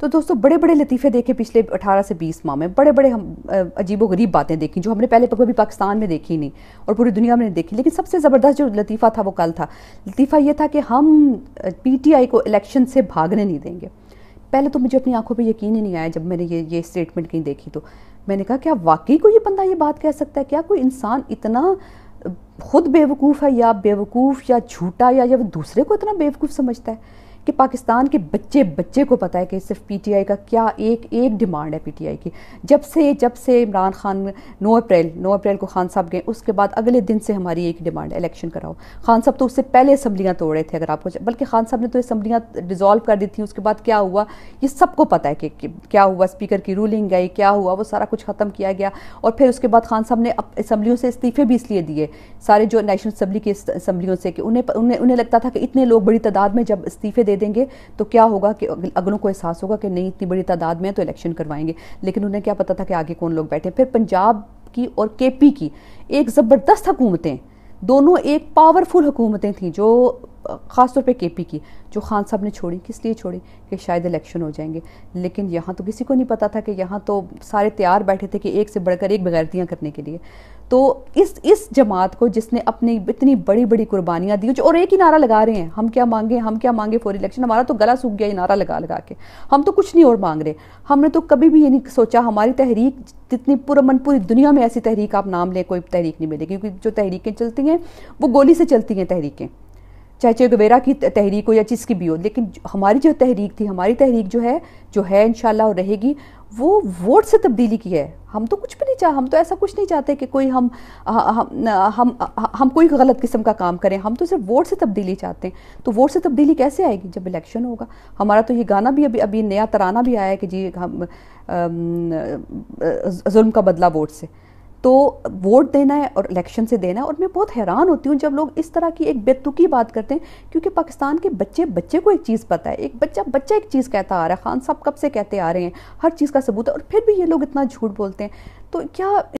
तो दोस्तों बड़े बड़े लतीफ़े देखे पिछले 18 से 20 माह में बड़े बड़े हम अजीबो गरीब बातें देखी जो हमने पहले तो कभी पाकिस्तान में देखी नहीं और पूरी दुनिया में देखी लेकिन सबसे ज़बरदस्त जो लतीफ़ा था वो कल था लतीफ़ा ये था कि हम पीटीआई को इलेक्शन से भागने नहीं देंगे पहले तो मुझे अपनी आंखों पर यकीन ही नहीं आया जब मैंने ये ये स्टेटमेंट कहीं देखी तो मैंने कहा क्या वाकई को ये बंदा ये बात कह सकता है क्या कोई इंसान इतना खुद बेवकूफ़ है या बेवकूफ़ या झूठा या, या दूसरे को इतना बेवकूफ़ समझता है कि पाकिस्तान के बच्चे बच्चे को पता है कि सिर्फ पीटीआई का क्या एक एक डिमांड है पीटीआई की जब से जब से इमरान खान नौ अप्रैल नौ अप्रैल को खान साहब गए उसके बाद अगले दिन से हमारी एक डिमांड है इलेक्शन कराओ खान साहब तो उससे पहले असम्बलियाँ रहे थे अगर आपको बल्कि खान साहब ने तो असम्बलियाँ डिजॉल्व कर दी थी उसके बाद क्या हुआ ये सबको पता है कि क्या हुआ स्पीकर की रूलिंग गई क्या हुआ वो सारा कुछ ख़त्म किया गया और फिर उसके बाद खान साहब ने असम्बलियों से इस्तीफे भी इसलिए दिए सारे जो नेशनल असम्बली की असम्बलियों से कि उन्हें उन्हें उन्हें लगता था कि इतने लोग बड़ी तादाद में जब इस्तीफे दे दे देंगे तो क्या होगा कि अगलों को एहसास होगा कि नहीं इतनी बड़ी तादाद में तो इलेक्शन करवाएंगे लेकिन उन्हें क्या पता था कि आगे कौन लोग बैठे फिर पंजाब की और के पी की एक ज़बरदस्त हुकूमतें दोनों एक पावरफुल हुकूमतें थी जो ख़ासतौर पे केपी की जो खान साहब ने छोड़ी किस लिए छोड़ी कि शायद इलेक्शन हो जाएंगे लेकिन यहाँ तो किसी को नहीं पता था कि यहाँ तो सारे तैयार बैठे थे कि एक से बढ़कर एक बगैरतियाँ करने के लिए तो इस इस जमात को जिसने अपनी इतनी बड़ी बड़ी कुर्बानियाँ दी और एक ही नारा लगा रहे हैं हम क्या मांगे हम क्या मांगे फॉर इलेक्शन हमारा तो गला सूख गया ये नारा लगा लगा के हम तो कुछ नहीं और मांग रहे हमने तो कभी भी ये नहीं सोचा हमारी तहरीक जितनी पुरमन पूरी दुनिया में ऐसी तहरीक आप नाम लें कोई तहरीक नहीं मिलेगी क्योंकि जो तहरीकें चलती हैं वो गोली से चलती हैं तहरीकें चाहे चाहे गवेरा की तहरीक हो या की भी हो लेकिन हमारी जो तहरीक थी हमारी तहरीक जो है जो है इन और रहेगी वो वोट से तब्दीली की है हम तो कुछ भी नहीं चाह हम तो ऐसा कुछ नहीं चाहते कि कोई हम हम हम हम कोई गलत किस्म का काम करें हम तो सिर्फ वोट से तब्दीली चाहते हैं तो वोट से तब्दीली कैसे आएगी जब इलेक्शन होगा हमारा तो ये गाना भी अभी अभी नया तराना भी आया है कि जी हम जुल्म का बदला वोट से तो वोट देना है और इलेक्शन से देना है और मैं बहुत हैरान होती हूँ जब लोग इस तरह की एक बेतुकी बात करते हैं क्योंकि पाकिस्तान के बच्चे बच्चे को एक चीज़ पता है एक बच्चा बच्चा एक चीज़ कहता आ रहा है खान साहब कब से कहते आ रहे हैं हर चीज़ का सबूत है और फिर भी ये लोग इतना झूठ बोलते हैं तो क्या